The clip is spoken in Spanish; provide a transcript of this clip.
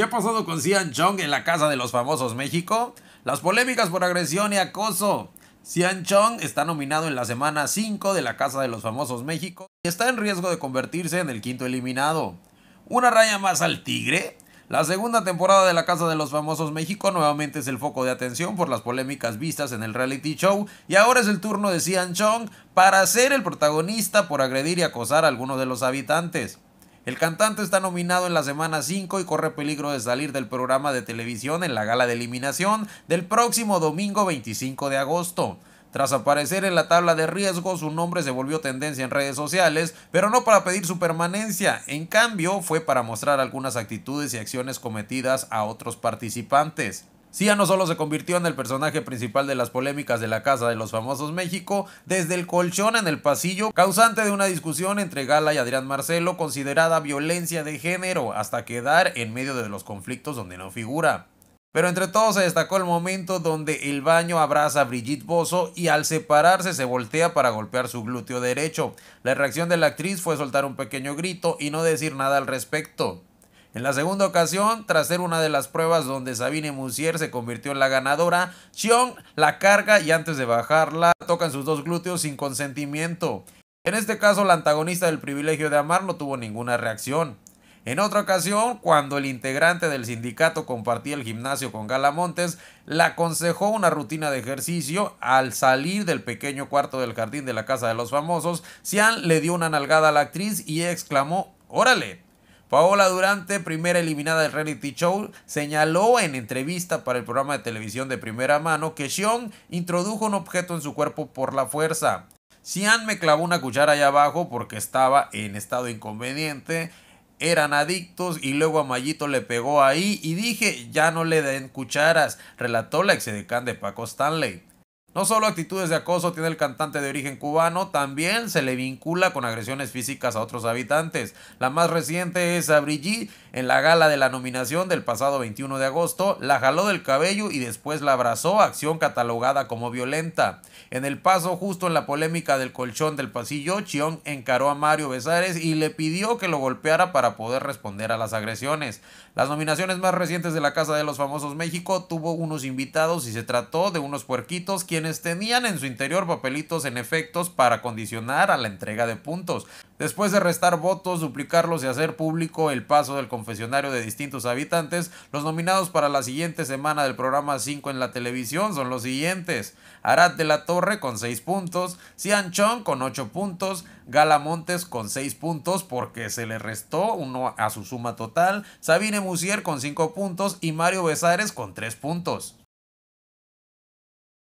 ¿Qué ha pasado con Cian Chong en la Casa de los Famosos México? Las polémicas por agresión y acoso. Cian Chong está nominado en la semana 5 de la Casa de los Famosos México y está en riesgo de convertirse en el quinto eliminado. ¿Una raya más al tigre? La segunda temporada de la Casa de los Famosos México nuevamente es el foco de atención por las polémicas vistas en el reality show y ahora es el turno de Cian Chong para ser el protagonista por agredir y acosar a algunos de los habitantes. El cantante está nominado en la semana 5 y corre peligro de salir del programa de televisión en la gala de eliminación del próximo domingo 25 de agosto. Tras aparecer en la tabla de riesgo, su nombre se volvió tendencia en redes sociales, pero no para pedir su permanencia, en cambio fue para mostrar algunas actitudes y acciones cometidas a otros participantes. Sia no solo se convirtió en el personaje principal de las polémicas de la Casa de los Famosos México, desde el colchón en el pasillo, causante de una discusión entre Gala y Adrián Marcelo considerada violencia de género, hasta quedar en medio de los conflictos donde no figura. Pero entre todos se destacó el momento donde el baño abraza a Brigitte Bozo y al separarse se voltea para golpear su glúteo derecho. La reacción de la actriz fue soltar un pequeño grito y no decir nada al respecto. En la segunda ocasión, tras ser una de las pruebas donde Sabine Musier se convirtió en la ganadora, Xion la carga y antes de bajarla tocan sus dos glúteos sin consentimiento. En este caso, la antagonista del privilegio de amar no tuvo ninguna reacción. En otra ocasión, cuando el integrante del sindicato compartía el gimnasio con Gala Montes, le aconsejó una rutina de ejercicio. Al salir del pequeño cuarto del jardín de la casa de los famosos, Sian le dio una nalgada a la actriz y exclamó, órale, Paola Durante, primera eliminada del reality show, señaló en entrevista para el programa de televisión de primera mano que Sean introdujo un objeto en su cuerpo por la fuerza. Sean me clavó una cuchara allá abajo porque estaba en estado inconveniente, eran adictos y luego a Mayito le pegó ahí y dije ya no le den cucharas, relató la exedecán de Paco Stanley. No solo actitudes de acoso tiene el cantante de origen cubano, también se le vincula con agresiones físicas a otros habitantes. La más reciente es a Brigitte en la gala de la nominación del pasado 21 de agosto, la jaló del cabello y después la abrazó, acción catalogada como violenta. En el paso justo en la polémica del colchón del pasillo, Chion encaró a Mario Besares y le pidió que lo golpeara para poder responder a las agresiones. Las nominaciones más recientes de la Casa de los Famosos México tuvo unos invitados y se trató de unos puerquitos quienes tenían en su interior papelitos en efectos para condicionar a la entrega de puntos. Después de restar votos, duplicarlos y hacer público el paso del confesionario de distintos habitantes, los nominados para la siguiente semana del programa 5 en la televisión son los siguientes. Arat de la Torre con 6 puntos, Cian Chong con 8 puntos, Gala Montes con 6 puntos porque se le restó uno a su suma total, Sabine Musier con 5 puntos y Mario Besares con 3 puntos.